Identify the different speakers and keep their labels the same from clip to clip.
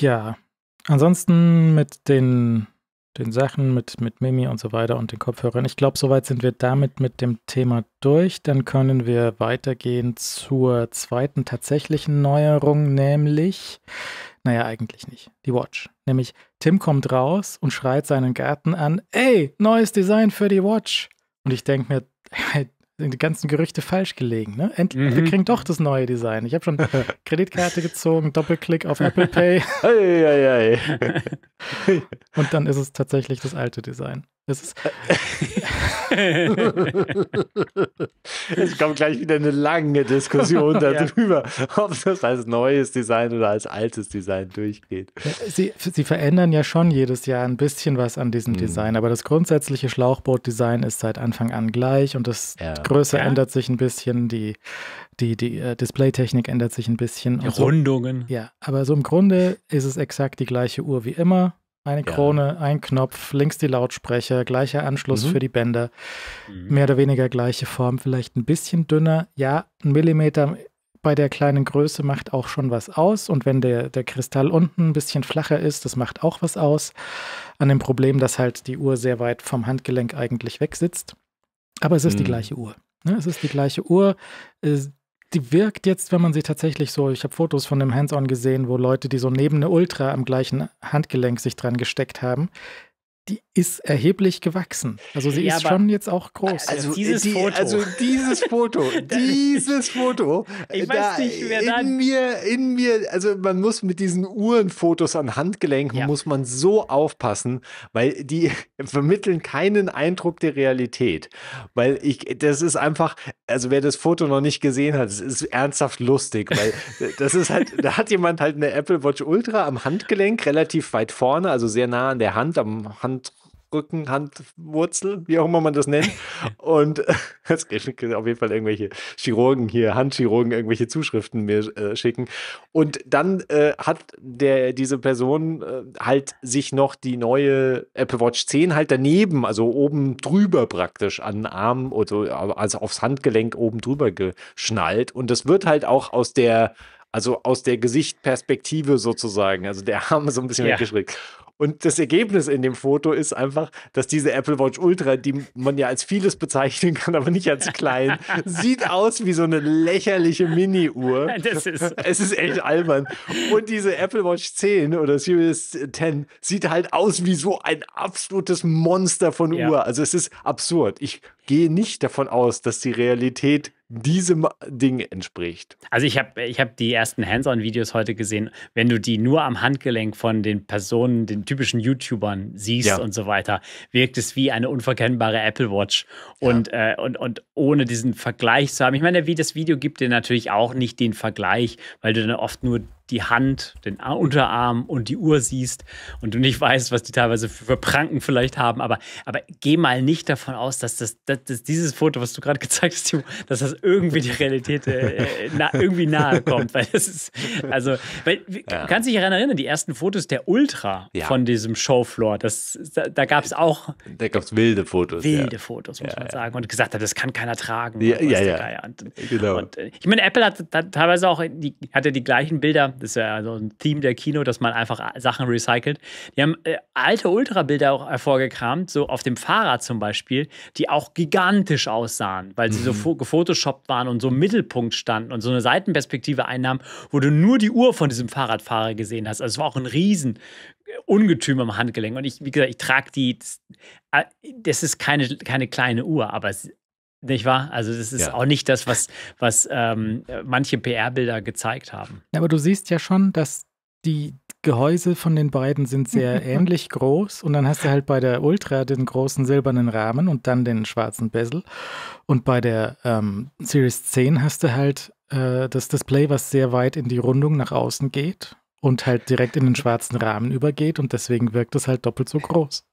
Speaker 1: Ja, ansonsten mit den, den Sachen, mit, mit Mimi und so weiter und den Kopfhörern. Ich glaube, soweit sind wir damit mit dem Thema durch. Dann können wir weitergehen zur zweiten tatsächlichen Neuerung, nämlich, naja, eigentlich nicht, die Watch. Nämlich, Tim kommt raus und schreit seinen Garten an, ey, neues Design für die Watch. Und ich denke mir, hey, die ganzen Gerüchte falsch gelegen. Ne? End mhm. Wir kriegen doch das neue Design. Ich habe schon Kreditkarte gezogen, Doppelklick auf Apple Pay. ei, ei, ei. Und dann ist es tatsächlich das alte Design. Das ist.
Speaker 2: es kommt gleich wieder eine lange Diskussion darüber, ja. ob das als neues Design oder als altes Design durchgeht.
Speaker 1: Sie, sie verändern ja schon jedes Jahr ein bisschen was an diesem mhm. Design, aber das grundsätzliche Schlauchboot-Design ist seit Anfang an gleich und das ja. Größe ja. ändert sich ein bisschen, die, die, die äh, Displaytechnik ändert sich ein bisschen. Die Rundungen. So, ja, aber so im Grunde ist es exakt die gleiche Uhr wie immer eine ja. Krone, ein Knopf, links die Lautsprecher, gleicher Anschluss mhm. für die Bänder, mhm. mehr oder weniger gleiche Form, vielleicht ein bisschen dünner. Ja, ein Millimeter bei der kleinen Größe macht auch schon was aus. Und wenn der, der Kristall unten ein bisschen flacher ist, das macht auch was aus. An dem Problem, dass halt die Uhr sehr weit vom Handgelenk eigentlich wegsitzt. Aber es ist mhm. die gleiche Uhr. Ne, es ist die gleiche Uhr die wirkt jetzt, wenn man sie tatsächlich so, ich habe Fotos von dem Hands-on gesehen, wo Leute, die so neben eine Ultra am gleichen Handgelenk sich dran gesteckt haben, die ist erheblich gewachsen. Also sie ja, ist schon jetzt auch groß. Also, also, Dieses, die, Foto. also dieses Foto. dieses
Speaker 2: Foto. Ich weiß nicht, wer in Mir, in mir, also man muss mit diesen Uhrenfotos an Handgelenken, ja. muss man so aufpassen, weil die vermitteln keinen Eindruck der Realität. Weil ich, das ist einfach, also wer das Foto noch nicht gesehen hat, es ist ernsthaft lustig, weil das ist halt, da hat jemand halt eine Apple Watch Ultra am Handgelenk, relativ weit vorne, also sehr nah an der Hand, am Hand Hand, Rücken, Handwurzel, wie auch immer man das nennt. Und es gibt auf jeden Fall irgendwelche Chirurgen hier, Handchirurgen, irgendwelche Zuschriften mir äh, schicken. Und dann äh, hat der, diese Person äh, halt sich noch die neue Apple Watch 10 halt daneben, also oben drüber praktisch an den Arm, oder, äh, also aufs Handgelenk oben drüber geschnallt. Und das wird halt auch aus der also aus der Gesichtperspektive sozusagen. Also der Arm ist so ein bisschen ja. weggeschrägt. Und das Ergebnis in dem Foto ist einfach, dass diese Apple Watch Ultra, die man ja als vieles bezeichnen kann, aber nicht als klein, sieht aus wie so eine lächerliche Mini-Uhr. Es ist echt albern. Und diese Apple Watch 10 oder Series 10 sieht halt aus wie so ein absolutes Monster von ja. Uhr.
Speaker 3: Also es ist absurd. Ich gehe nicht davon aus, dass die Realität diesem Ding entspricht. Also ich habe ich hab die ersten Hands-on-Videos heute gesehen. Wenn du die nur am Handgelenk von den Personen, den typischen YouTubern siehst ja. und so weiter, wirkt es wie eine unverkennbare Apple Watch. Und, ja. äh, und, und ohne diesen Vergleich zu haben. Ich meine, wie das Video gibt dir natürlich auch nicht den Vergleich, weil du dann oft nur die Hand, den Unterarm und die Uhr siehst und du nicht weißt, was die teilweise für Pranken vielleicht haben, aber, aber geh mal nicht davon aus, dass, das, dass, dass dieses Foto, was du gerade gezeigt hast, dass das irgendwie die Realität äh, äh, na, irgendwie nahe kommt. Weil das ist, also, weil, ja. kannst dich daran erinnern, die ersten Fotos der Ultra ja. von diesem Showfloor, das, da, da gab es auch. Da gab es wilde Fotos. Wilde ja. Fotos, muss man sagen. Und gesagt hat, das kann keiner tragen. Ja, ja, ja. Und, genau. Und, äh, ich meine, Apple hat, hat teilweise auch die, hatte die gleichen Bilder das ist ja so ein Theme der Kino, dass man einfach Sachen recycelt. Die haben äh, alte Ultrabilder auch hervorgekramt, so auf dem Fahrrad zum Beispiel, die auch gigantisch aussahen, weil sie mhm. so gefotoshoppt waren und so im Mittelpunkt standen und so eine Seitenperspektive einnahmen, wo du nur die Uhr von diesem Fahrradfahrer gesehen hast. Also es war auch ein riesen äh, Ungetüm am Handgelenk. Und ich, wie gesagt, ich trage die. Das äh, ist keine, keine kleine Uhr, aber nicht wahr? Also, das ist ja. auch nicht das, was, was ähm, manche PR-Bilder gezeigt haben.
Speaker 1: Aber du siehst ja schon, dass die Gehäuse von den beiden sind sehr ähnlich groß und dann hast du halt bei der Ultra den großen silbernen Rahmen und dann den schwarzen Bezel und bei der ähm, Series 10 hast du halt äh, das Display, was sehr weit in die Rundung nach außen geht und halt direkt in den schwarzen Rahmen übergeht und deswegen wirkt es halt doppelt so groß.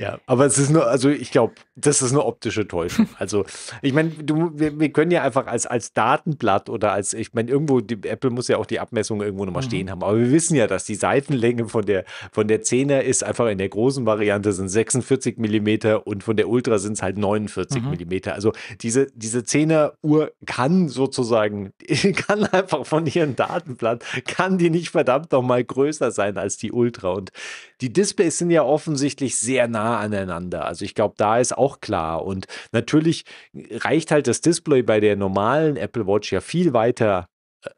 Speaker 2: Ja, aber es ist nur, also ich glaube, das ist eine optische Täuschung. Also ich meine, wir, wir können ja einfach als, als Datenblatt oder als, ich meine, irgendwo, die, Apple muss ja auch die Abmessung irgendwo nochmal mhm. stehen haben, aber wir wissen ja, dass die Seitenlänge von der, von der 10er ist einfach in der großen Variante sind 46 Millimeter und von der Ultra sind es halt 49 mhm. Millimeter. Also diese, diese 10er Uhr kann sozusagen, kann einfach von ihrem Datenblatt, kann die nicht verdammt nochmal größer sein als die Ultra. Und die Displays sind ja offensichtlich sehr nah nah aneinander. Also ich glaube, da ist auch klar. Und natürlich reicht halt das Display bei der normalen Apple Watch ja viel weiter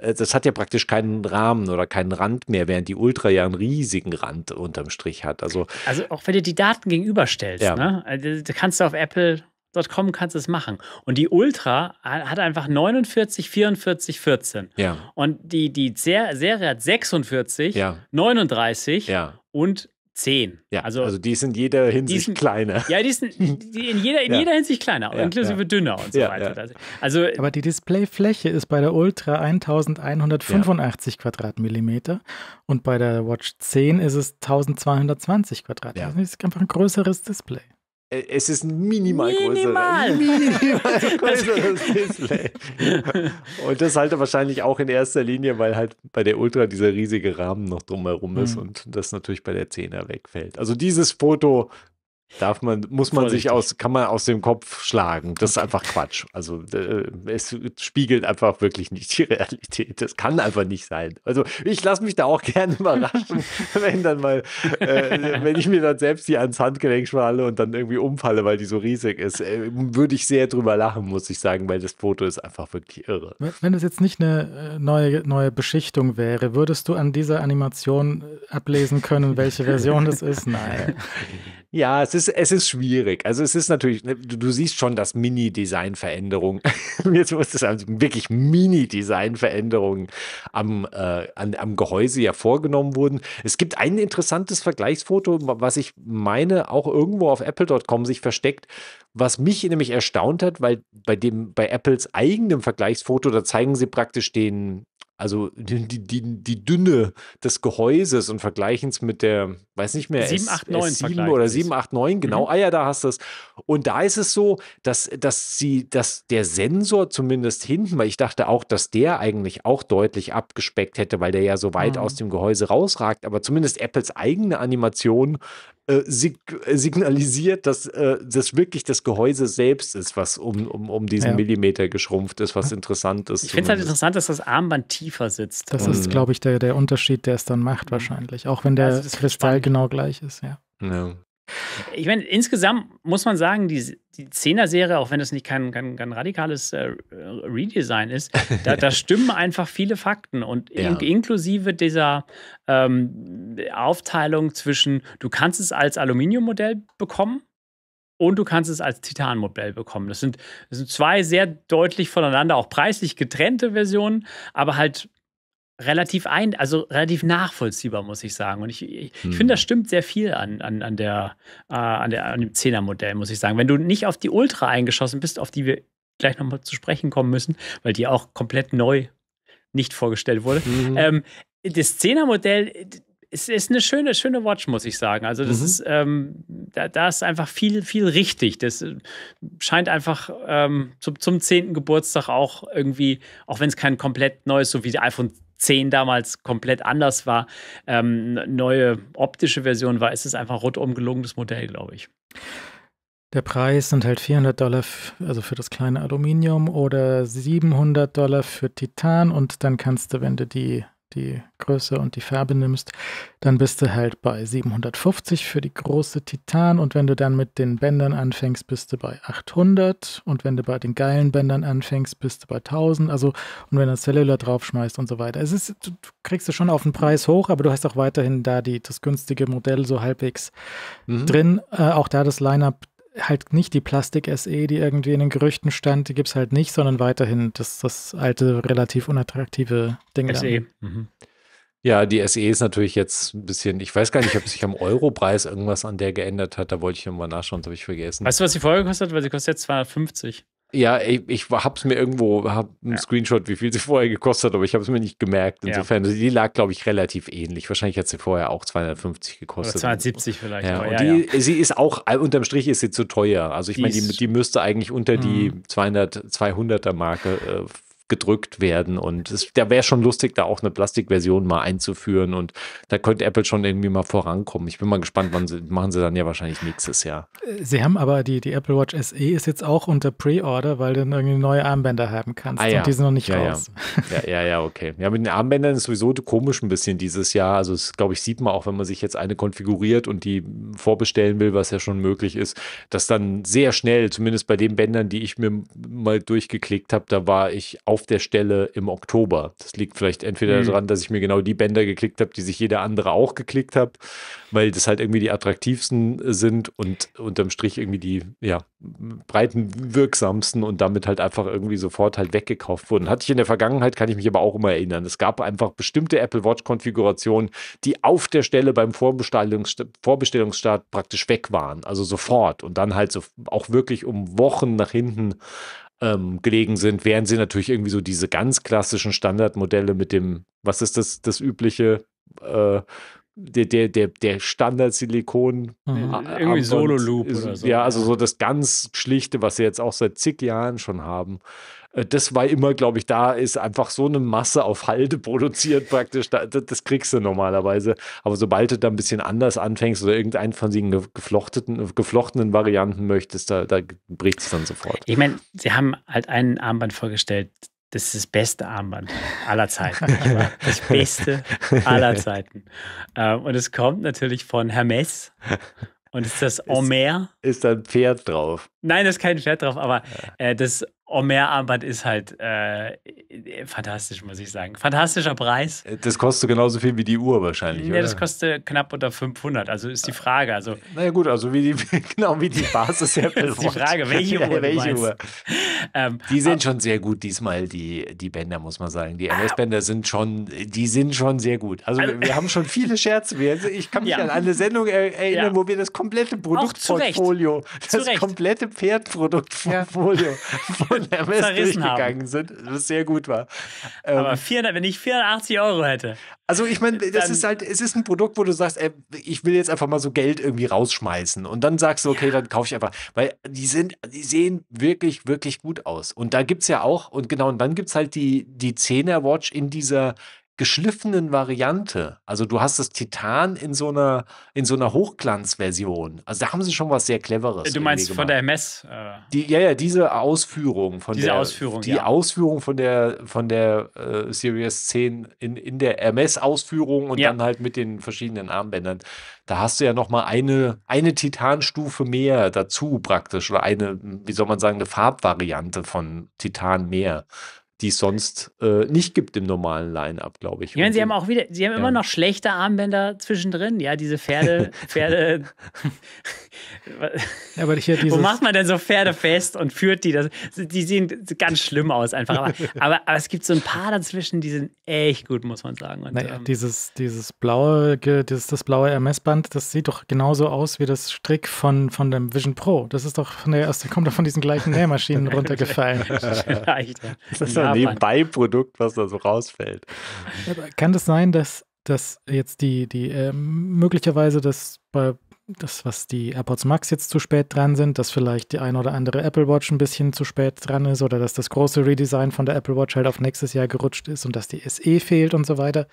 Speaker 2: äh, äh, das hat ja praktisch keinen Rahmen oder keinen Rand mehr, während die Ultra ja einen riesigen Rand unterm Strich hat. Also,
Speaker 3: also auch wenn du die Daten gegenüberstellst, ja. ne? Also, kannst du auf Apple.com kannst es machen. Und die Ultra hat einfach 49, 44, 14. Ja. Und die, die Serie hat 46, ja. 39 ja. und zehn. Ja, also, also die sind in jeder Hinsicht sind, kleiner. Ja, die sind in, jeder, in ja. jeder Hinsicht kleiner, ja, inklusive dünner und so weiter.
Speaker 1: Also, Aber die Displayfläche ist bei der Ultra 1185 Quadratmillimeter und bei der Watch 10 ist es 1220 Quadratmeter. Das ist einfach ein größeres Display.
Speaker 2: Es ist minimal, minimal. größer.
Speaker 1: Minimal größeres Display.
Speaker 2: Und das halt wahrscheinlich auch in erster Linie, weil halt bei der Ultra dieser riesige Rahmen noch drumherum ist mhm. und das natürlich bei der 10er wegfällt. Also dieses Foto Darf man, muss man Vorsichtig. sich aus, kann man aus dem Kopf schlagen. Das ist einfach Quatsch. Also äh, es spiegelt einfach wirklich nicht die Realität. Das kann einfach nicht sein. Also ich lasse mich da auch gerne überraschen, wenn dann mal, äh, wenn ich mir dann selbst die ans Handgelenk schwalle und dann irgendwie umfalle, weil die so riesig ist, äh, würde ich sehr drüber lachen, muss ich sagen, weil das Foto ist einfach wirklich irre.
Speaker 1: Wenn es jetzt nicht eine äh, neue, neue Beschichtung wäre, würdest du an dieser Animation äh, ablesen können, welche Version das ist? Nein.
Speaker 2: Ja, es ist, es ist schwierig. Also es ist natürlich, ne, du, du siehst schon, dass Mini-Design-Veränderungen, jetzt muss es also wirklich Mini-Design-Veränderungen am, äh, an, am Gehäuse ja vorgenommen wurden. Es gibt ein interessantes Vergleichsfoto, was ich meine, auch irgendwo auf apple.com sich versteckt, was mich nämlich erstaunt hat, weil bei dem, bei Apples eigenem Vergleichsfoto, da zeigen sie praktisch den, also die, die, die Dünne des Gehäuses und vergleichen es mit der, weiß nicht mehr, 789 oder 789, genau, mhm. ah ja, da hast du es. Und da ist es so, dass, dass sie, dass der Sensor zumindest hinten, weil ich dachte auch, dass der eigentlich auch deutlich abgespeckt hätte, weil der ja so weit mhm. aus dem Gehäuse rausragt, aber zumindest Apples eigene Animation äh, sig äh, signalisiert, dass äh, das wirklich das Gehäuse selbst ist, was um, um, um diesen ja. Millimeter geschrumpft ist, was interessant ist. Ich finde
Speaker 1: es halt interessant, dass das Armband tiefer sitzt. Das mhm. ist, glaube ich, der, der Unterschied, der es dann macht mhm. wahrscheinlich. Auch wenn der also Kristall spannend. genau gleich ist, ja.
Speaker 2: ja.
Speaker 3: Ich meine, insgesamt muss man sagen, die, die 10er-Serie, auch wenn das nicht kein, kein, kein radikales äh, Redesign ist, da, da, stimmen einfach viele Fakten. Und ja. in, inklusive dieser ähm, Aufteilung zwischen, du kannst es als Aluminiummodell bekommen, und du kannst es als Titanmodell bekommen. Das sind, das sind zwei sehr deutlich voneinander, auch preislich getrennte Versionen, aber halt relativ ein, also relativ nachvollziehbar, muss ich sagen. Und ich, ich, hm. ich finde, das hm. stimmt sehr viel an, an, an, der, äh, an, der, an dem Zehner-Modell, muss ich sagen. Wenn du nicht auf die Ultra eingeschossen bist, auf die wir gleich nochmal zu sprechen kommen müssen, weil die auch komplett neu nicht vorgestellt wurde. Mhm. Ähm, das Zehner-Modell ist, ist eine schöne, schöne Watch, muss ich sagen. Also das mhm. ist, ähm, da, da, ist einfach viel, viel richtig. Das äh, scheint einfach ähm, zum, zum 10. Geburtstag auch irgendwie, auch wenn es kein komplett neues, so wie die iPhone 10 damals komplett anders war, ähm, neue optische Version war, ist es einfach rundum gelungenes Modell, glaube ich.
Speaker 1: Der Preis sind halt 400 Dollar also für das kleine Aluminium oder 700 Dollar für Titan und dann kannst du, wenn du die die Größe und die Farbe nimmst, dann bist du halt bei 750 für die große Titan und wenn du dann mit den Bändern anfängst, bist du bei 800 und wenn du bei den geilen Bändern anfängst, bist du bei 1000, also und wenn du Cellular draufschmeißt und so weiter. Es ist, du kriegst du schon auf den Preis hoch, aber du hast auch weiterhin da die, das günstige Modell so halbwegs mhm. drin. Äh, auch da das Line-Up halt nicht die Plastik-SE, die irgendwie in den Gerüchten stand, die gibt es halt nicht, sondern weiterhin das, das alte, relativ unattraktive Ding. SE. Mhm. mhm.
Speaker 2: Ja, die SE ist natürlich jetzt ein bisschen, ich weiß gar nicht, ob sich am Europreis irgendwas an der geändert hat, da wollte ich nochmal nachschauen, das habe ich vergessen.
Speaker 3: Weißt du, was sie vorher gekostet hat? Weil sie kostet jetzt 250.
Speaker 2: Ja, ich, ich habe es mir irgendwo, habe einen ja. Screenshot, wie viel sie vorher gekostet hat, aber ich habe es mir nicht gemerkt. Insofern, ja. Also die lag, glaube ich, relativ ähnlich. Wahrscheinlich hat sie vorher auch 250 gekostet. Oder 270 vielleicht. Ja, und die, sie ist auch, äh, unterm Strich ist sie zu teuer. Also ich meine, die, die, müsste eigentlich unter die 200, mhm. 200er Marke äh, gedrückt werden. Und es, da wäre schon lustig, da auch eine Plastikversion mal einzuführen. Und da könnte Apple schon irgendwie mal vorankommen. Ich bin mal gespannt, wann sie, machen sie dann ja wahrscheinlich nächstes Jahr.
Speaker 1: Äh, sie haben aber die, die Apple Watch SE ist jetzt auch unter Pre-Order, weil du dann irgendwie neue Armbänder haben kannst. Ah, ja. Und die sind noch nicht ja, raus.
Speaker 2: Ja. ja. ja, ja, okay. Ja, mit den Armbändern ist sowieso komisch ein bisschen dieses Jahr. Also, es glaube ich, sieht man auch, wenn man sich jetzt eine konfiguriert und die vorbestellen will, was ja schon möglich ist, dass dann sehr schnell, zumindest bei den Bändern, die ich mir mal durchgeklickt habe, da war ich auf auf der Stelle im Oktober. Das liegt vielleicht entweder mhm. daran, dass ich mir genau die Bänder geklickt habe, die sich jeder andere auch geklickt hat, weil das halt irgendwie die attraktivsten sind und unterm Strich irgendwie die ja, breitenwirksamsten und damit halt einfach irgendwie sofort halt weggekauft wurden. Hatte ich in der Vergangenheit, kann ich mich aber auch immer erinnern. Es gab einfach bestimmte Apple Watch-Konfigurationen, die auf der Stelle beim Vorbestellungsstart, Vorbestellungsstart praktisch weg waren, also sofort und dann halt so auch wirklich um Wochen nach hinten ähm, gelegen sind, wären sie natürlich irgendwie so diese ganz klassischen Standardmodelle mit dem, was ist das, das übliche, äh, der, der, der, der Standard-Silikon. Mhm. Äh, äh, irgendwie Solo-Loop oder so. Ja, also so das ganz Schlichte, was sie jetzt auch seit zig Jahren schon haben. Äh, das war immer, glaube ich, da ist einfach so eine Masse auf Halde produziert praktisch. das kriegst du normalerweise. Aber sobald du da ein bisschen anders anfängst oder irgendeinen von diesen geflochteten, geflochtenen Varianten möchtest, da, da bricht es dann sofort. Ich meine,
Speaker 3: sie haben halt ein Armband vorgestellt, das ist das beste Armband aller Zeiten. das beste aller Zeiten. Ähm, und es kommt natürlich von Hermes. Und ist das Omer? Ist, ist da ein Pferd drauf? Nein, da ist kein Pferd drauf, aber äh, das Oh, mehr Armband ist halt äh, fantastisch, muss ich sagen. Fantastischer Preis.
Speaker 2: Äh, das kostet genauso viel wie die Uhr wahrscheinlich, ja, oder? das
Speaker 3: kostet knapp unter 500, also ist die äh, Frage. Also, naja gut, also wie die, genau wie die Basis der Das ist die Frage, welche Uhr ja, welche Uhr?
Speaker 2: Ähm, die sind schon sehr gut diesmal, die, die Bänder, muss man sagen. Die ah. MS-Bänder sind schon, die sind schon sehr gut. Also, also wir haben schon viele Scherze. Ich kann mich ja. an eine Sendung erinnern, ja. wo wir das komplette Produktportfolio, das komplette Pferdproduktportfolio
Speaker 3: von MS durchgegangen haben. sind, was sehr gut war. Aber 400, ähm, wenn ich 480 Euro hätte. Also ich meine, das ist halt, es ist ein Produkt,
Speaker 2: wo du sagst, ey, ich will jetzt einfach mal so Geld irgendwie rausschmeißen und dann sagst du, okay, ja. dann kaufe ich einfach, weil die sind, die sehen wirklich, wirklich gut aus. Und da gibt es ja auch, und genau, und dann gibt es halt die, die 10er Watch in dieser geschliffenen Variante. Also du hast das Titan in so einer, in so einer Hochglanzversion. Also da haben sie schon was sehr Cleveres. Du meinst von der
Speaker 3: MS? Äh
Speaker 2: die, ja, ja, diese Ausführung von diese der Ausführung, die ja. Ausführung von der von der äh, Series 10 in, in der MS-Ausführung und ja. dann halt mit den verschiedenen Armbändern. Da hast du ja noch mal eine, eine Titanstufe mehr dazu praktisch oder eine, wie soll man sagen, eine Farbvariante von Titan mehr die es sonst äh, nicht gibt im normalen Line-Up, glaube ich. Ja, sie haben
Speaker 3: auch wieder, sie haben ja. immer noch schlechte Armbänder zwischendrin, ja, diese Pferde, Pferde. ja, aber hier dieses Wo macht man denn so Pferde fest und führt die? Das, die sehen ganz schlimm aus einfach. Aber, aber, aber, es gibt
Speaker 1: so ein paar dazwischen, die sind echt gut, muss man sagen. Und, naja, ähm, dieses, dieses blaue, dieses, das blaue Ermessband, das sieht doch genauso aus wie das Strick von, von dem Vision Pro. Das ist doch von der ersten, kommt doch von diesen gleichen Nähmaschinen runtergefallen. Vielleicht, ja. Das ist ja ein
Speaker 2: Nebenbeiprodukt, was da so rausfällt.
Speaker 1: Kann das sein, dass, dass jetzt die, die äh, möglicherweise das bei das, was die AirPods Max jetzt zu spät dran sind, dass vielleicht die ein oder andere Apple Watch ein bisschen zu spät dran ist oder dass das große Redesign von der Apple Watch halt auf nächstes Jahr gerutscht ist und dass die SE fehlt und so weiter,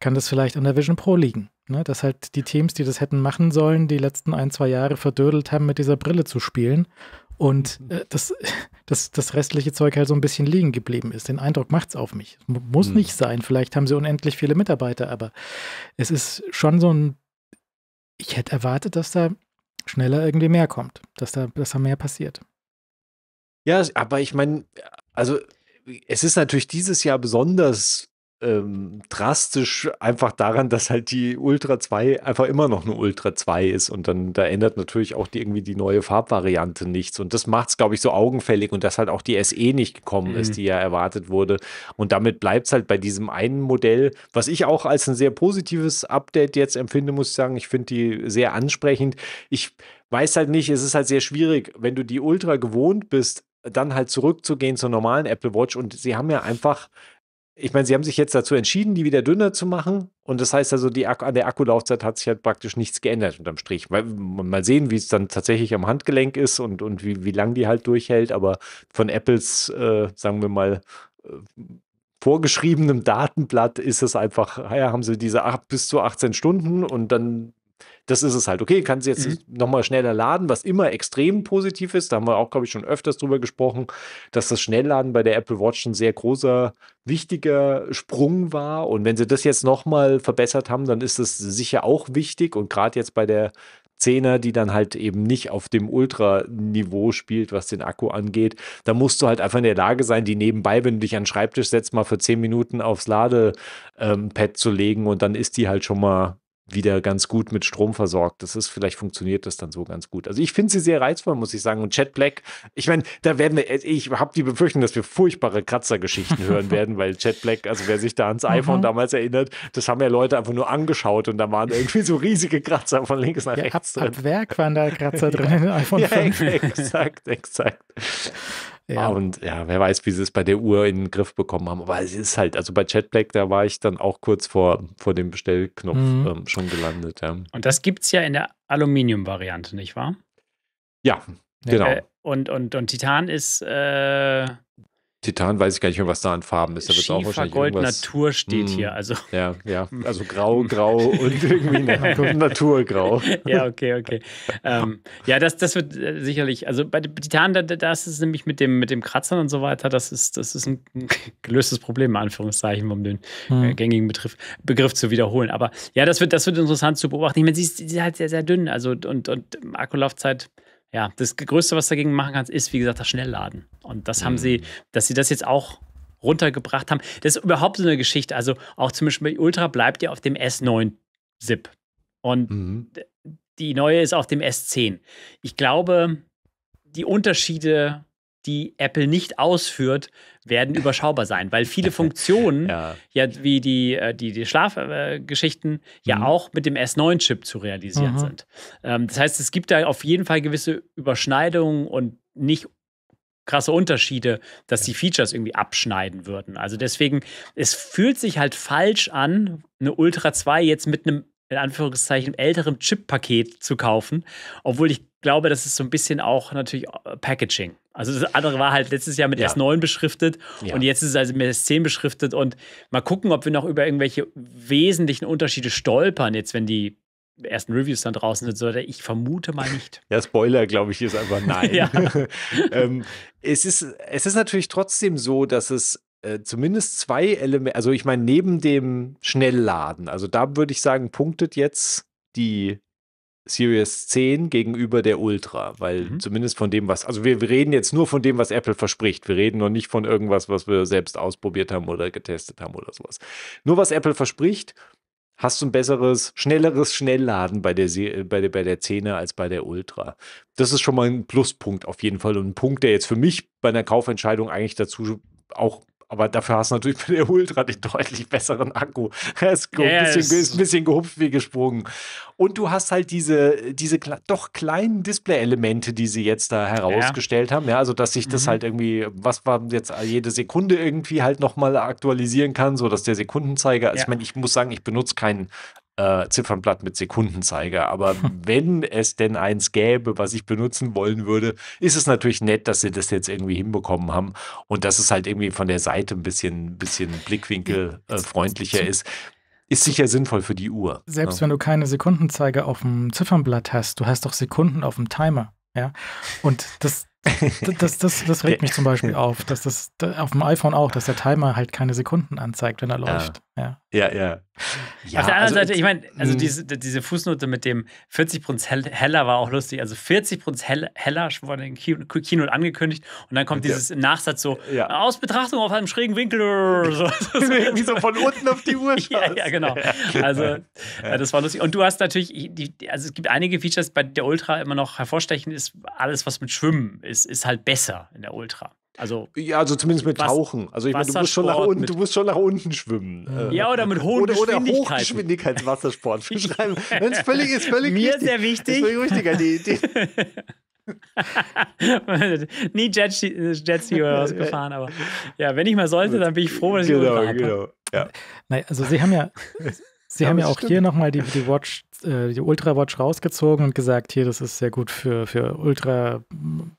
Speaker 1: kann das vielleicht an der Vision Pro liegen. Ne? Dass halt die Teams, die das hätten machen sollen, die letzten ein, zwei Jahre verdödelt haben, mit dieser Brille zu spielen und äh, das, das, das restliche Zeug halt so ein bisschen liegen geblieben ist. Den Eindruck macht es auf mich. Muss hm. nicht sein. Vielleicht haben sie unendlich viele Mitarbeiter, aber es ist schon so ein. Ich hätte erwartet, dass da schneller irgendwie mehr kommt, dass da, dass da mehr passiert.
Speaker 2: Ja, aber ich meine, also es ist natürlich dieses Jahr besonders ähm, drastisch einfach daran, dass halt die Ultra 2 einfach immer noch eine Ultra 2 ist und dann da ändert natürlich auch die, irgendwie die neue Farbvariante nichts und das macht es glaube ich so augenfällig und dass halt auch die SE nicht gekommen mhm. ist, die ja erwartet wurde und damit bleibt es halt bei diesem einen Modell, was ich auch als ein sehr positives Update jetzt empfinde, muss ich sagen, ich finde die sehr ansprechend. Ich weiß halt nicht, es ist halt sehr schwierig, wenn du die Ultra gewohnt bist, dann halt zurückzugehen zur normalen Apple Watch und sie haben ja einfach ich meine, sie haben sich jetzt dazu entschieden, die wieder dünner zu machen. Und das heißt also, die, an der Akkulaufzeit hat sich halt praktisch nichts geändert unterm Strich. Mal, mal sehen, wie es dann tatsächlich am Handgelenk ist und, und wie, wie lang die halt durchhält. Aber von Apples, äh, sagen wir mal, äh, vorgeschriebenem Datenblatt ist es einfach, ja, haben sie diese 8 bis zu 18 Stunden und dann das ist es halt. Okay, kann sie jetzt mhm. nochmal schneller laden, was immer extrem positiv ist. Da haben wir auch, glaube ich, schon öfters drüber gesprochen, dass das Schnellladen bei der Apple Watch ein sehr großer, wichtiger Sprung war. Und wenn sie das jetzt nochmal verbessert haben, dann ist das sicher auch wichtig. Und gerade jetzt bei der Zehner, die dann halt eben nicht auf dem Ultra-Niveau spielt, was den Akku angeht. Da musst du halt einfach in der Lage sein, die nebenbei, wenn du dich an den Schreibtisch setzt, mal für zehn Minuten aufs Ladepad ähm, zu legen und dann ist die halt schon mal wieder ganz gut mit Strom versorgt. Das ist, vielleicht funktioniert das dann so ganz gut. Also ich finde sie sehr reizvoll, muss ich sagen. Und Chat Black, ich meine, da werden wir, äh, ich habe die Befürchtung, dass wir furchtbare Kratzergeschichten hören werden, weil Chat Black, also wer sich da ans mhm. iPhone mhm. damals erinnert, das haben ja Leute einfach nur angeschaut und da waren irgendwie
Speaker 1: so riesige Kratzer von links nach ja, rechts. Ab, ab Werk waren da Kratzer drin ja. iPhone ja, 5. Exakt, exakt.
Speaker 2: Ja. Und ja, wer weiß, wie sie es bei der Uhr in den Griff bekommen haben. Aber es ist halt, also bei Chat Black, da war ich dann auch kurz vor, vor dem Bestellknopf mhm. ähm, schon gelandet. Ja.
Speaker 3: Und das gibt es ja in der Aluminium-Variante, nicht wahr?
Speaker 2: Ja, äh, genau. Äh,
Speaker 3: und, und, und Titan ist. Äh
Speaker 2: Titan weiß ich gar nicht mehr, was da an Farben ist. Da wird auch wahrscheinlich Gold irgendwas, Natur steht mh, hm. hier.
Speaker 3: Also. Ja, ja. Also grau, grau und irgendwie Naturgrau. ja, okay, okay. Ähm, ja, das, das wird äh, sicherlich, also bei Titan, da, da ist es nämlich mit dem, mit dem Kratzern und so weiter, das ist, das ist ein gelöstes Problem, in Anführungszeichen, um den äh, hm. gängigen Begriff, Begriff zu wiederholen. Aber ja, das wird, das wird interessant zu beobachten. Ich meine, sie ist, sie ist halt sehr, sehr dünn. Also und, und Akkulaufzeit, ja, das Größte, was dagegen machen kannst, ist, wie gesagt, das Schnellladen. Und das mhm. haben sie, mhm. dass sie das jetzt auch runtergebracht haben. Das ist überhaupt so eine Geschichte. Also auch zum Beispiel Ultra bleibt ja auf dem S9 SIP. Und mhm. die neue ist auf dem S10. Ich glaube, die Unterschiede, die Apple nicht ausführt, werden überschaubar sein, weil viele Funktionen, ja. ja. wie die, äh, die, die Schlafgeschichten, äh, ja mhm. auch mit dem S9-Chip zu realisieren mhm. sind. Ähm, das heißt, es gibt da auf jeden Fall gewisse Überschneidungen und nicht krasse Unterschiede, dass die Features irgendwie abschneiden würden. Also deswegen, es fühlt sich halt falsch an, eine Ultra 2 jetzt mit einem in Anführungszeichen älteren Chip-Paket zu kaufen, obwohl ich glaube, das ist so ein bisschen auch natürlich äh, Packaging. Also das andere war halt letztes Jahr mit ja. S9 beschriftet ja. und jetzt ist es also mit S10 beschriftet und mal gucken, ob wir noch über irgendwelche wesentlichen Unterschiede stolpern, jetzt wenn die ersten Reviews dann draußen sind, sollte. Ich vermute mal nicht.
Speaker 2: Ja, Spoiler, glaube ich, ist einfach nein. ja. ähm, es, ist, es ist natürlich trotzdem so, dass es äh, zumindest zwei Elemente, also ich meine, neben dem Schnellladen, also da würde ich sagen, punktet jetzt die Series 10 gegenüber der Ultra, weil mhm. zumindest von dem, was, also wir, reden jetzt nur von dem, was Apple verspricht. Wir reden noch nicht von irgendwas, was wir selbst ausprobiert haben oder getestet haben oder sowas. Nur was Apple verspricht hast du ein besseres, schnelleres Schnellladen bei der, bei der, bei der 10 als bei der Ultra. Das ist schon mal ein Pluspunkt auf jeden Fall und ein Punkt, der jetzt für mich bei einer Kaufentscheidung eigentlich dazu auch aber dafür hast du natürlich bei der Ultra den deutlich besseren Akku. Er ist, yes. ein, bisschen, ist ein bisschen gehupft wie gesprungen. Und du hast halt diese, diese doch kleinen Display-Elemente, die sie jetzt da herausgestellt ja. haben. Ja, also, dass sich das mhm. halt irgendwie, was man jetzt jede Sekunde irgendwie halt nochmal aktualisieren kann, sodass der Sekundenzeiger, also ja. ich meine, ich muss sagen, ich benutze keinen äh, Ziffernblatt mit Sekundenzeiger. Aber wenn es denn eins gäbe, was ich benutzen wollen würde, ist es natürlich nett, dass sie das jetzt irgendwie hinbekommen haben und dass es halt irgendwie von der Seite ein bisschen, bisschen Blickwinkel äh, ist. Ist sicher sinnvoll für die Uhr. Selbst ja. Ne? wenn
Speaker 1: du keine Sekundenzeiger auf dem Ziffernblatt hast, du hast doch Sekunden auf dem Timer. Ja? Und das, das, das, das regt mich zum Beispiel auf, dass das auf dem iPhone auch, dass der Timer halt keine Sekunden anzeigt, wenn er ah. läuft. Ja, ja. ja. ja. auf der anderen also Seite, ich meine, also hm. diese,
Speaker 3: diese, Fußnote mit dem 40% heller war auch lustig. Also 40% heller wurde in Keynote angekündigt und dann kommt dieses im Nachsatz so, aus Betrachtung auf einem schrägen Winkel. So, Irgendwie so von unten auf die Uhr. ja, genau. ja, genau. Also äh, das war lustig. Und du hast natürlich, die, also es gibt einige Features, bei der Ultra immer noch hervorstechen ist, alles, was mit Schwimmen ist, ist halt besser in der Ultra. Also, ja, also zumindest mit Tauchen. Also ich meine, du musst schon nach unten, du
Speaker 2: musst schon nach unten schwimmen. Ja, äh. oder mit hohen oder, Oder Hochgeschwindigkeitswassersport beschreiben. Wenn es völlig ist, völlig Mir richtig. sehr wichtig. Ist völlig richtiger. Die,
Speaker 3: die Nie Jetski Jet äh, oder was gefahren, aber ja, wenn ich mal sollte, dann bin ich froh, dass ich genau, Ultra genau.
Speaker 1: Ja. Naja, also sie haben ja Sie ja, haben ja auch stimmt. hier nochmal die, die Watch, äh, die Ultra-Watch rausgezogen und gesagt, hier, das ist sehr gut für, für Ultra,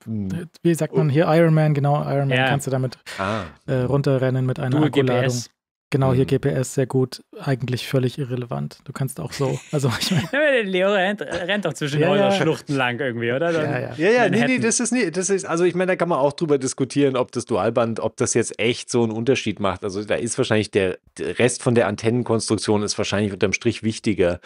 Speaker 1: hm. wie sagt man hier, Iron Man, genau, Ironman ja. kannst du damit ah. äh, runterrennen mit einer Dual Akkuladung. GPS. Genau, hier mhm. GPS sehr gut, eigentlich völlig irrelevant. Du kannst auch so, also ich
Speaker 3: meine. Leo rennt, rennt doch zwischen ja, ja. Schluchten lang irgendwie, oder? Dann, ja, ja, ja, ja nee, nee, das ist nicht,
Speaker 2: das ist, also ich meine, da kann man auch drüber diskutieren, ob das Dualband, ob das jetzt echt so einen Unterschied macht. Also da ist wahrscheinlich der, der Rest von der Antennenkonstruktion ist wahrscheinlich unterm Strich wichtiger.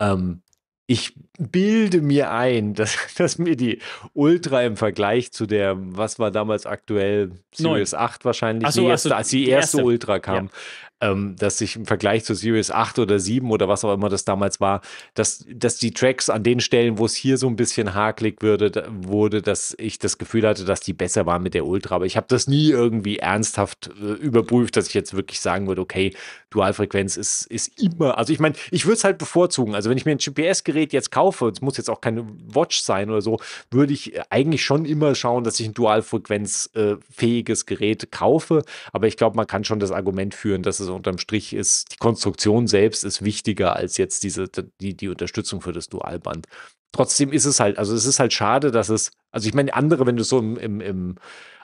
Speaker 2: Ähm, ich bilde mir ein, dass, dass mir die Ultra im Vergleich zu der, was war damals aktuell, Series 8 wahrscheinlich, so, also die, erste, so, als die erste, erste. Ultra kam, ja ähm, dass ich im Vergleich zu Series 8 oder 7 oder was auch immer das damals war, dass, dass die Tracks an den Stellen, wo es hier so ein bisschen hakelig würde, wurde, dass ich das Gefühl hatte, dass die besser waren mit der Ultra. Aber ich habe das nie irgendwie ernsthaft äh, überprüft, dass ich jetzt wirklich sagen würde, okay, Dualfrequenz ist, ist immer, also ich meine, ich würde es halt bevorzugen. Also wenn ich mir ein GPS-Gerät jetzt kaufe, es muss jetzt auch keine Watch sein oder so, würde ich äh, eigentlich schon immer schauen, dass ich ein Dualfrequenzfähiges äh, Gerät kaufe. Aber ich glaube, man kann schon das Argument führen, dass es also unterm Strich ist, die Konstruktion selbst ist wichtiger als jetzt diese, die, die Unterstützung für das Dualband. Trotzdem ist es halt, also es ist halt schade, dass es, also ich meine, andere, wenn du so im, im, im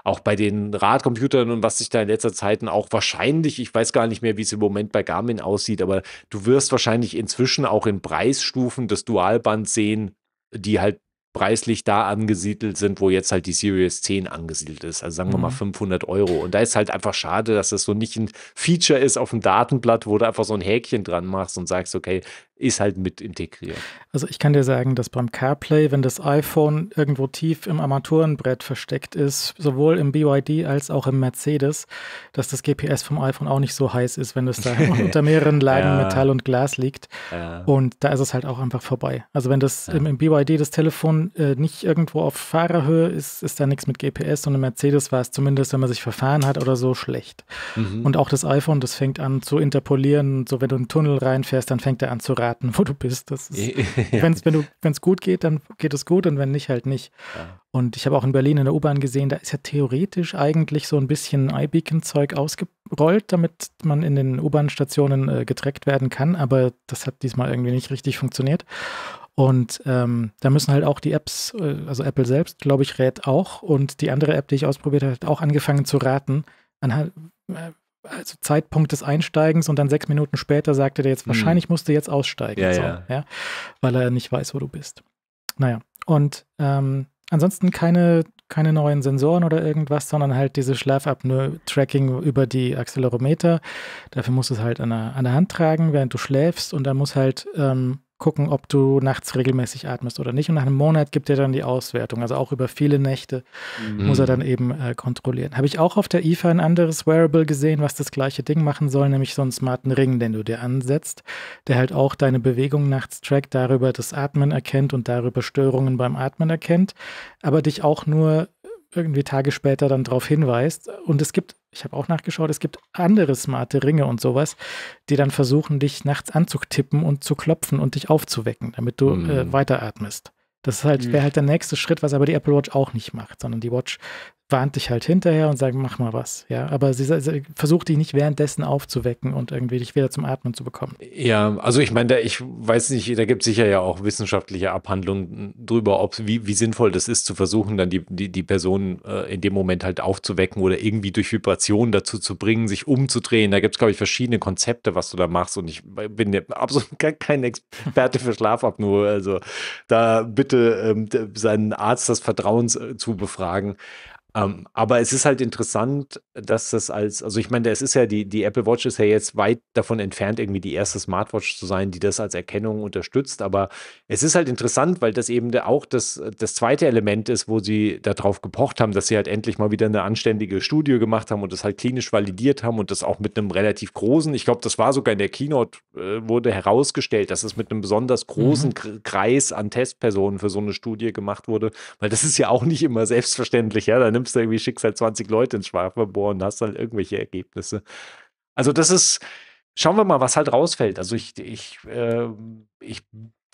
Speaker 2: auch bei den Radcomputern und was sich da in letzter Zeit auch wahrscheinlich, ich weiß gar nicht mehr, wie es im Moment bei Garmin aussieht, aber du wirst wahrscheinlich inzwischen auch in Preisstufen das Dualband sehen, die halt preislich da angesiedelt sind, wo jetzt halt die Series 10 angesiedelt ist. Also sagen wir mal 500 mhm. Euro. Und da ist halt einfach schade, dass das so nicht ein Feature ist auf dem Datenblatt, wo du einfach so ein Häkchen dran machst und sagst, okay, ist halt mit integriert.
Speaker 1: Also ich kann dir sagen, dass beim CarPlay, wenn das iPhone irgendwo tief im Armaturenbrett versteckt ist, sowohl im BYD als auch im Mercedes, dass das GPS vom iPhone auch nicht so heiß ist, wenn es da unter mehreren Lagen ja. Metall und Glas liegt. Ja. Und da ist es halt auch einfach vorbei. Also wenn das ja. im, im, BYD das Telefon äh, nicht irgendwo auf Fahrerhöhe ist, ist da nichts mit GPS und im Mercedes war es zumindest, wenn man sich verfahren hat oder so, schlecht. Mhm. Und auch das iPhone, das fängt an zu interpolieren. So wenn du in einen Tunnel reinfährst, dann fängt er an zu rasen Kindergarten, wo du bist. Das ist, wenn's, wenn es gut geht, dann geht es gut und wenn nicht, halt nicht. Ja. Und ich habe auch in Berlin in der U-Bahn gesehen, da ist ja theoretisch eigentlich so ein bisschen iBeacon-Zeug ausgerollt, damit man in den U-Bahn-Stationen äh, getrackt werden kann, aber das hat diesmal irgendwie nicht richtig funktioniert. Und ähm, da müssen halt auch die Apps, äh, also Apple selbst, glaube ich, rät auch und die andere App, die ich ausprobiert habe, hat auch angefangen zu raten, anhand, äh, also Zeitpunkt des Einsteigens und dann sechs Minuten später sagte der jetzt, hm. wahrscheinlich musst du jetzt aussteigen. Ja, so, ja. ja. weil er nicht weiß, wo du bist. Naja, und ähm, ansonsten keine, keine neuen Sensoren oder irgendwas, sondern halt diese Schlafapnoe-Tracking über die Accelerometer. Dafür musst du es halt an der, an der Hand tragen, während du schläfst und dann muss halt ähm, gucken, ob du nachts regelmäßig atmest oder nicht. Und nach einem Monat gibt er dann die Auswertung. Also auch über viele Nächte mhm. muss er dann eben äh, kontrollieren. Habe ich auch auf der IFA ein anderes Wearable gesehen, was das gleiche Ding machen soll, nämlich so einen smarten Ring, den du dir ansetzt, der halt auch deine Bewegung nachts trackt, darüber das Atmen erkennt und darüber Störungen beim Atmen erkennt, aber dich auch nur irgendwie Tage später dann darauf hinweist. Und es gibt, ich habe auch nachgeschaut, es gibt andere smarte Ringe und sowas, die dann versuchen, dich nachts anzutippen und zu klopfen und dich aufzuwecken, damit du äh, mhm. äh, weiteratmest. Das halt, wäre mhm. halt der nächste Schritt, was aber die Apple Watch auch nicht macht, sondern die Watch warnt dich halt hinterher und sagt, mach mal was. Ja, aber sie, sie versucht dich nicht währenddessen aufzuwecken und irgendwie dich wieder zum Atmen zu bekommen.
Speaker 2: Ja, also ich meine, ich weiß nicht, da gibt es sicher ja auch wissenschaftliche Abhandlungen drüber, ob wie, wie sinnvoll das ist, zu versuchen, dann die, die, die Person äh, in dem Moment halt aufzuwecken oder irgendwie durch Vibrationen dazu zu bringen, sich umzudrehen. Da gibt es, glaube ich, verschiedene Konzepte, was du da machst. Und ich bin ja absolut kein Experte für Schlafapnoe. Also da bitte ähm, seinen Arzt des Vertrauens äh, zu befragen. Ähm, aber es ist halt interessant, dass das als, also ich meine, es ist ja, die, die Apple Watch ist ja jetzt weit davon entfernt, irgendwie die erste Smartwatch zu sein, die das als Erkennung unterstützt. Aber es ist halt interessant, weil das eben auch das, das zweite Element ist, wo sie darauf gepocht haben, dass sie halt endlich mal wieder eine anständige Studie gemacht haben und das halt klinisch validiert haben und das auch mit einem relativ großen, ich glaube, das war sogar in der Keynote, äh, wurde herausgestellt, dass es mit einem besonders großen mhm. Kreis an Testpersonen für so eine Studie gemacht wurde, weil das ist ja auch nicht immer selbstverständlich, ja. Da nimmt nimmst du irgendwie Schicksal halt 20 Leute ins Schwafelbohr und hast dann irgendwelche Ergebnisse. Also das ist, schauen wir mal, was halt rausfällt. Also ich, ich, äh, ich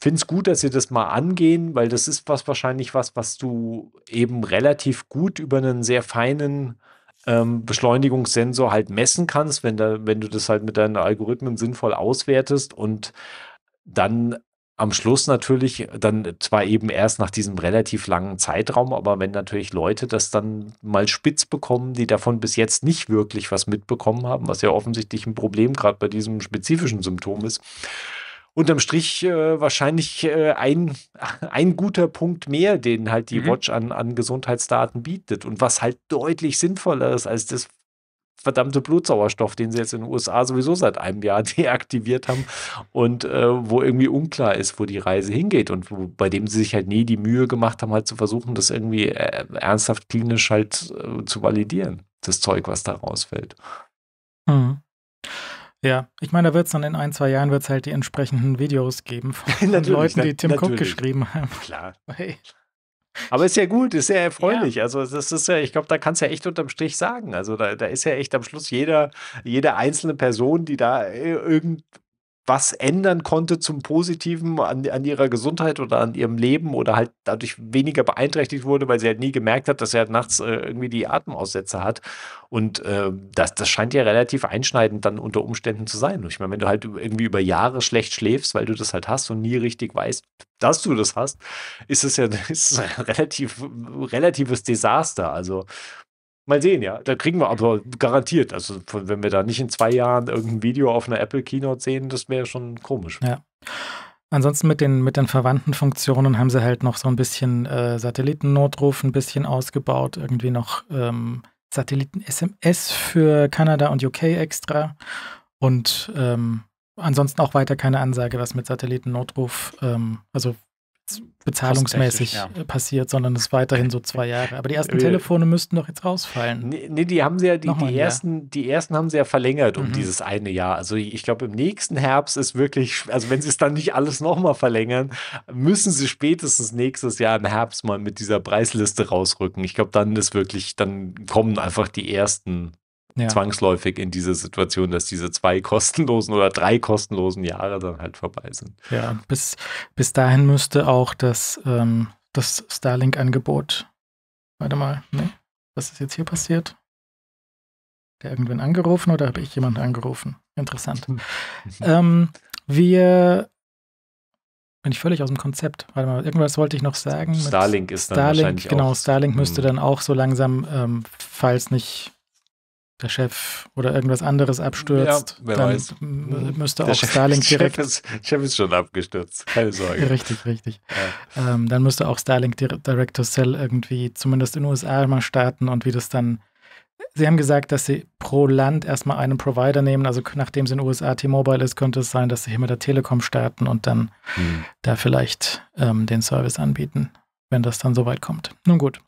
Speaker 2: finde es gut, dass sie das mal angehen, weil das ist was wahrscheinlich was, was du eben relativ gut über einen sehr feinen ähm, Beschleunigungssensor halt messen kannst, wenn, da, wenn du das halt mit deinen Algorithmen sinnvoll auswertest und dann am Schluss natürlich dann zwar eben erst nach diesem relativ langen Zeitraum, aber wenn natürlich Leute das dann mal spitz bekommen, die davon bis jetzt nicht wirklich was mitbekommen haben, was ja offensichtlich ein Problem gerade bei diesem spezifischen Symptom ist, unterm Strich äh, wahrscheinlich äh, ein, ein guter Punkt mehr, den halt die mhm. Watch an, an Gesundheitsdaten bietet und was halt deutlich sinnvoller ist als das, verdammte Blutsauerstoff, den sie jetzt in den USA sowieso seit einem Jahr deaktiviert haben und äh, wo irgendwie unklar ist, wo die Reise hingeht und wo, bei dem sie sich halt nie die Mühe gemacht haben, halt zu versuchen, das irgendwie äh, ernsthaft klinisch halt äh, zu validieren, das Zeug, was da rausfällt.
Speaker 1: Mhm. Ja, ich meine, da wird es dann in ein, zwei Jahren wird's halt die entsprechenden Videos geben von Leuten, die Tim Cook geschrieben haben. Klar. Hey.
Speaker 2: Aber ist ja gut, ist ja erfreulich. Ja. Also das ist ja, ich glaube, da kannst du ja echt unterm Strich sagen. Also da, da ist ja echt am Schluss jeder, jede einzelne Person, die da irgend was ändern konnte zum Positiven an, an ihrer Gesundheit oder an ihrem Leben oder halt dadurch weniger beeinträchtigt wurde, weil sie halt nie gemerkt hat, dass sie halt nachts äh, irgendwie die Atemaussätze hat. Und äh, das, das scheint ja relativ einschneidend dann unter Umständen zu sein. ich meine, wenn du halt irgendwie über Jahre schlecht schläfst, weil du das halt hast und nie richtig weißt, dass du das hast, ist es ja ist ein relativ, äh, äh, äh, relatives Desaster. Also Mal sehen, ja. Da kriegen wir aber garantiert. Also, wenn wir da nicht in zwei Jahren irgendein Video auf einer Apple Keynote sehen, das wäre schon komisch.
Speaker 1: Ja. Ansonsten mit den, mit den verwandten Funktionen haben sie halt noch so ein bisschen äh, Satellitennotruf ein bisschen ausgebaut, irgendwie noch ähm, Satelliten-SMS für Kanada und UK extra. Und ähm, ansonsten auch weiter keine Ansage, was mit Satellitennotruf, ähm, also bezahlungsmäßig ja. passiert, sondern es ist weiterhin so zwei Jahre. Aber die ersten Telefone müssten doch jetzt rausfallen. Nee, nee
Speaker 2: die haben sie ja, die, die ersten, die ersten haben sie ja verlängert um mhm. dieses eine Jahr. Also ich glaube, im nächsten Herbst ist wirklich, also wenn sie es dann nicht alles nochmal verlängern, müssen sie spätestens nächstes Jahr im Herbst mal mit dieser Preisliste rausrücken. Ich glaube, dann ist wirklich, dann kommen einfach die ersten ja. zwangsläufig in diese Situation, dass diese zwei kostenlosen oder drei kostenlosen Jahre dann halt vorbei sind.
Speaker 1: Ja, bis, bis dahin müsste auch das, ähm, das Starlink-Angebot. Warte mal, ne? Was ist jetzt hier passiert? Der irgendwen angerufen oder habe ich jemanden angerufen? Interessant. Hm. ähm, wir bin ich völlig aus dem Konzept. Warte mal, irgendwas wollte ich noch sagen. Starlink ist dann Starlink, wahrscheinlich genau, auch. Starlink müsste hm. dann auch so langsam, ähm, falls nicht der Chef oder irgendwas anderes abstürzt, ja, dann weiß. müsste auch Chef, Starlink direkt. Chef
Speaker 2: ist, Chef ist schon abgestürzt, keine Sorge. richtig, richtig.
Speaker 1: Ja. Ähm, dann müsste auch Starlink Direct to Cell irgendwie zumindest in den USA mal starten und wie das dann. Sie haben gesagt, dass sie pro Land erstmal einen Provider nehmen. Also nachdem es in den USA T-Mobile ist, könnte es sein, dass sie hier mit der Telekom starten und dann hm. da vielleicht ähm, den Service anbieten, wenn das dann soweit kommt. Nun gut.